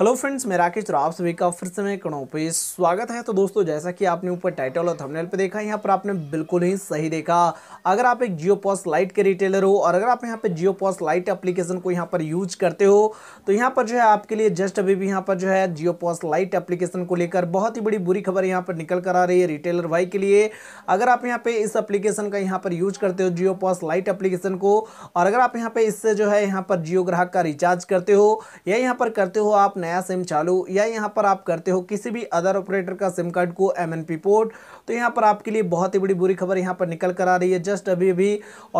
hello friends मैं राकेश तो आप सभी का फिर से मैं कणों पर स्वागत है तो दोस्तों जैसा कि आपने ऊपर टाइटल और थंबनेल पे देखा यहाँ पर आपने बिल्कुल ही सही देखा अगर आप एक जियो पॉस लाइट के रिटेलर हो और अगर आप यहाँ पे जियो पॉस लाइट एप्लीकेशन को यहाँ पर यूज करते हो तो यहाँ पर जो है आपके लिए जस्ट अभी भी यहाँ पर जो है जियो पॉस लाइट एप्लीकेशन को लेकर बहुत ही बड़ी बुरी खबर यहाँ पर निकल कर आ रही है रिटेलर भाई के लिए अगर आप यहाँ पर इस एप्लीकेशन का यहाँ पर यूज करते हो जियो पॉस लाइट एप्लीकेशन को और अगर आप यहाँ पर इससे जो है यहाँ पर जियो ग्राहक का रिचार्ज करते हो या यहाँ पर करते हो आप नया सिम चालू या यहाँ पर आप करते हो किसी भी अदर ऑपरेटर का सिम कार्ड को एम पोर्ट तो यहाँ पर आपके लिए बहुत ही बड़ी बुरी खबर यहाँ पर निकल कर आ रही है जस्ट अभी अभी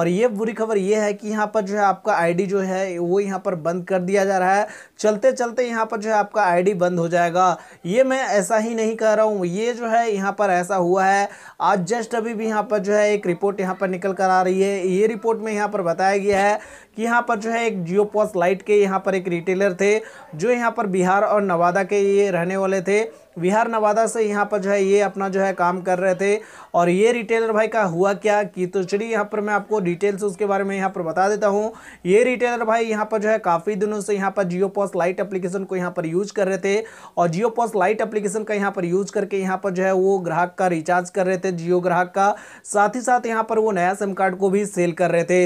और ये बुरी खबर ये है कि यहाँ पर जो है आपका आईडी जो है वो यहाँ पर बंद कर दिया जा रहा है चलते चलते यहाँ पर जो है आपका आईडी बंद हो जाएगा ये मैं ऐसा ही नहीं कह रहा हूँ ये जो है यहाँ पर ऐसा हुआ है आज जस्ट अभी भी यहाँ पर जो है एक रिपोर्ट यहाँ पर निकल कर आ रही है ये रिपोर्ट में यहाँ पर बताया गया है कि यहाँ पर जो है एक जियो पॉस लाइट के यहाँ पर एक रिटेलर थे जो यहाँ पर बिहार और नवादा के ये रहने वाले थे बिहार नवादा से यहाँ पर जो है ये अपना जो है काम कर रहे थे और ये रिटेलर भाई का हुआ क्या कि तो चलिए यहाँ पर मैं आपको डिटेल्स उसके बारे में यहाँ पर बता देता हूँ ये रिटेलर भाई यहाँ पर जो है काफ़ी दिनों से यहाँ पर जियो पॉस लाइट एप्लीकेशन को यहाँ पर यूज कर रहे थे और जियो पॉस लाइट एप्लीकेशन का यहाँ पर यूज करके यहाँ पर जो है वो ग्राहक का रिचार्ज कर रहे थे जियो ग्राहक का साथ ही साथ यहाँ पर वो नया सिम कार्ड को भी सेल कर रहे थे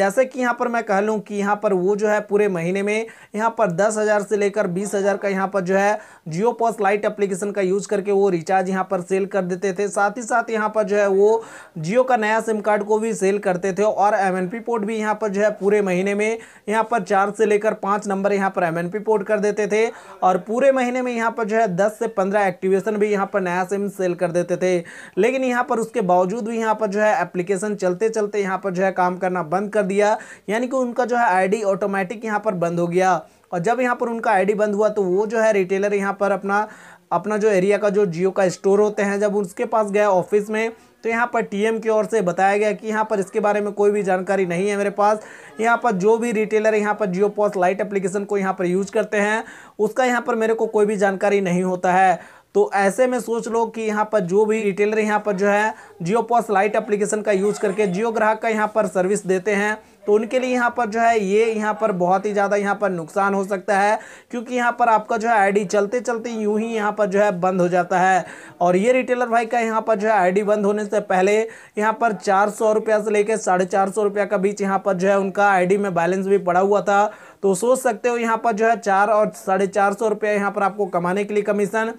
जैसे कि यहाँ पर मैं कह लूँ कि यहाँ पर वो जो है पूरे महीने में यहाँ पर दस हज़ार से लेकर बीस हज़ार का यहाँ पर जो है जियो पॉस लाइट एप्लीकेशन का यूज़ करके वो रिचार्ज यहाँ पर सेल कर देते थे साथ ही साथ यहाँ पर जो है वो जियो का नया सिम कार्ड को भी सेल करते थे और एम पोर्ट भी यहाँ पर जो है पूरे महीने में यहाँ पर चार से लेकर पाँच नंबर यहाँ पर एम पोर्ट कर देते थे और पूरे महीने में यहाँ पर जो है दस से पंद्रह एक्टिवेशन भी यहाँ पर नया सिम सेल कर देते थे लेकिन यहाँ पर उसके बावजूद भी यहाँ पर जो है एप्लीकेशन चलते चलते यहाँ पर जो है काम करना बंद कर दिया यानी कि क्योंकि उनका जो है आईडी ऑटोमेटिक यहाँ पर बंद हो गया और जब यहाँ पर उनका आईडी बंद हुआ तो वो जो है रिटेलर यहाँ पर अपना अपना जो एरिया का जो जियो का स्टोर होते हैं जब उसके पास गया ऑफिस में तो यहाँ पर टीएम की ओर से बताया गया कि यहाँ पर इसके बारे में कोई भी जानकारी नहीं है मेरे पास यहाँ पर जो भी रिटेलर यहाँ पर जियो पॉस लाइट एप्लीकेशन को यहाँ पर यूज करते हैं उसका यहाँ पर मेरे को कोई भी जानकारी नहीं होता है तो ऐसे में सोच लो कि यहाँ पर जो भी रिटेलर यहाँ पर जो है जियो पॉस लाइट एप्लीकेशन का यूज करके जियो ग्राहक का यहाँ पर सर्विस देते हैं तो उनके लिए यहाँ पर जो है ये यहाँ पर बहुत ही ज़्यादा यहाँ पर नुकसान हो सकता है क्योंकि यहाँ पर आपका जो है आईडी चलते चलते यूं ही यहाँ पर जो है बंद हो जाता है और ये रिटेलर भाई का यहाँ पर जो है आईडी बंद होने से पहले यहाँ पर चार सौ रुपया से लेकर साढ़े चार सौ रुपया का बीच यहाँ पर जो है उनका आई में बैलेंस भी पड़ा हुआ था तो सोच सकते हो यहाँ पर जो है चार और साढ़े चार सौ रुपया यहाँ पर आपको कमाने के लिए कमीशन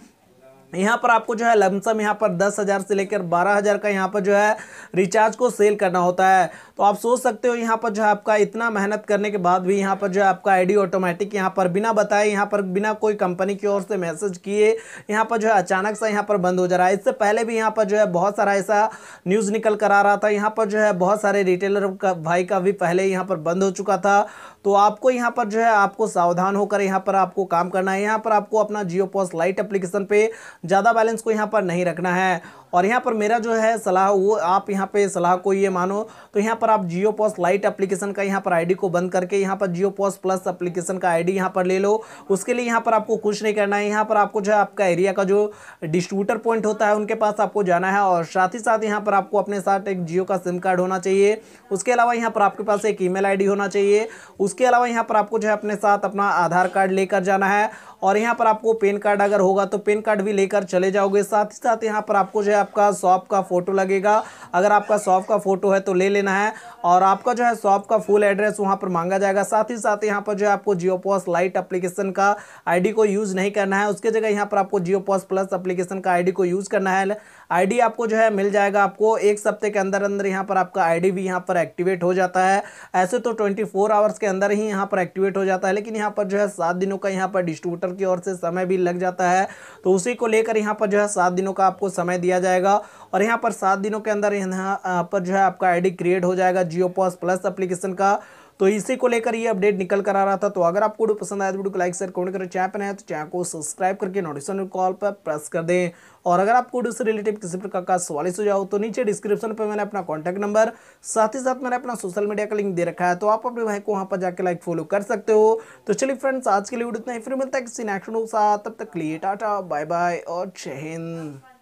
यहाँ पर आपको जो है लमसम यहाँ पर दस हज़ार से लेकर बारह हज़ार का यहाँ पर जो है रिचार्ज को सेल करना होता है तो आप सोच सकते हो यहाँ पर जो है आपका इतना मेहनत करने के बाद भी यहाँ पर जो है आपका आईडी ऑटोमेटिक यहाँ पर बिना बताए यहाँ पर बिना कोई कंपनी की ओर से मैसेज किए यहाँ पर जो है अचानक से यहाँ पर बंद हो जा रहा है इससे पहले भी यहाँ पर जो है बहुत सारा ऐसा न्यूज़ निकल कर आ रहा था यहाँ पर जो है बहुत सारे रिटेलर का भाई का भी पहले यहाँ पर बंद हो चुका था तो आपको यहाँ पर जो है आपको सावधान होकर यहाँ पर आपको काम करना है यहाँ पर आपको अपना जियो पॉस लाइट एप्लीकेशन पर ज़्यादा बैलेंस को यहाँ पर नहीं रखना है और यहाँ पर मेरा जो है सलाह वो आप यहाँ पे सलाह को ये मानो तो यहाँ पर आप जियो पॉस लाइट एप्लीकेशन का यहाँ पर आईडी को बंद करके यहाँ पर जियो पॉस प्लस एप्लीकेशन का आईडी यहाँ पर ले लो उसके लिए यहाँ पर आपको कुछ नहीं करना है यहाँ पर आपको जो है आपका एरिया का जो डिस्ट्रीब्यूटर पॉइंट होता है उनके पास आपको जाना है और साथ ही साथ यहाँ पर आपको अपने साथ एक जियो का सिम कार्ड होना चाहिए उसके अलावा यहाँ पर आपके पास एक ईमेल आईडी होना चाहिए उसके अलावा यहाँ पर आपको जो है अपने साथ अपना आधार कार्ड लेकर जाना है और यहाँ पर आपको पेन कार्ड अगर होगा तो पेन कार्ड भी लेकर चले जाओगे साथ ही साथ यहाँ पर आपको जो है आपका शॉप का फ़ोटो लगेगा अगर आपका शॉप का फ़ोटो है तो ले लेना है और आपका जो है शॉप का फुल एड्रेस वहां पर मांगा जाएगा साथ ही साथ यहां पर जो है आपको जियो पॉस लाइट अप्लीकेशन का आईडी को यूज़ नहीं करना है उसके जगह यहाँ पर आपको जियो पॉस प्लस अप्लीकेशन का आईडी को यूज़ करना है आईडी आपको जो है मिल जाएगा आपको एक सप्ताह के अंदर अंदर यहाँ पर आपका आईडी भी यहाँ पर एक्टिवेट हो जाता है ऐसे तो ट्वेंटी आवर्स के अंदर ही यहाँ पर एक्टिवेट हो जाता है लेकिन यहाँ पर जो है सात दिनों का यहाँ पर डिस्ट्रीब्यूटर की ओर से समय भी लग जाता है तो उसी को लेकर यहाँ पर जो है सात दिनों का आपको समय दिया जाए जाएगा और यहाँ पर सात दिनों के अंदर यहाँ पर जो है आपका आईडी क्रिएट हो जाएगा जियो पॉस प्लस अप्लीकेशन का तो इसी को लेकर ये अपडेट निकल कर आ रहा था तो अगर आपको वीडियो पसंद आया तो वीडियो को लाइक शेयर कमेंट करें चैनल पर है तो चैनल को सब्सक्राइब करके नोटिफिकेशन कॉल पर प्रेस कर दें और अगर आपको वीडियो से रिलेटेड किसी प्रकार का सवाल सुझाव हो तो नीचे डिस्क्रिप्शन पर मैंने अपना कॉन्टैक्ट नंबर साथ ही साथ मैंने अपना सोशल मीडिया का लिंक दे रखा है तो आप अपने भाई को वहाँ पर जाकर लाइक फॉलो कर सकते हो तो चलिए फ्रेंड्स आज के लिए वीडियो इतना ही फिर मिलता है किसी नेक्स्ट के साथ तब तक लिए टाटा बाय बाय और जय हिंद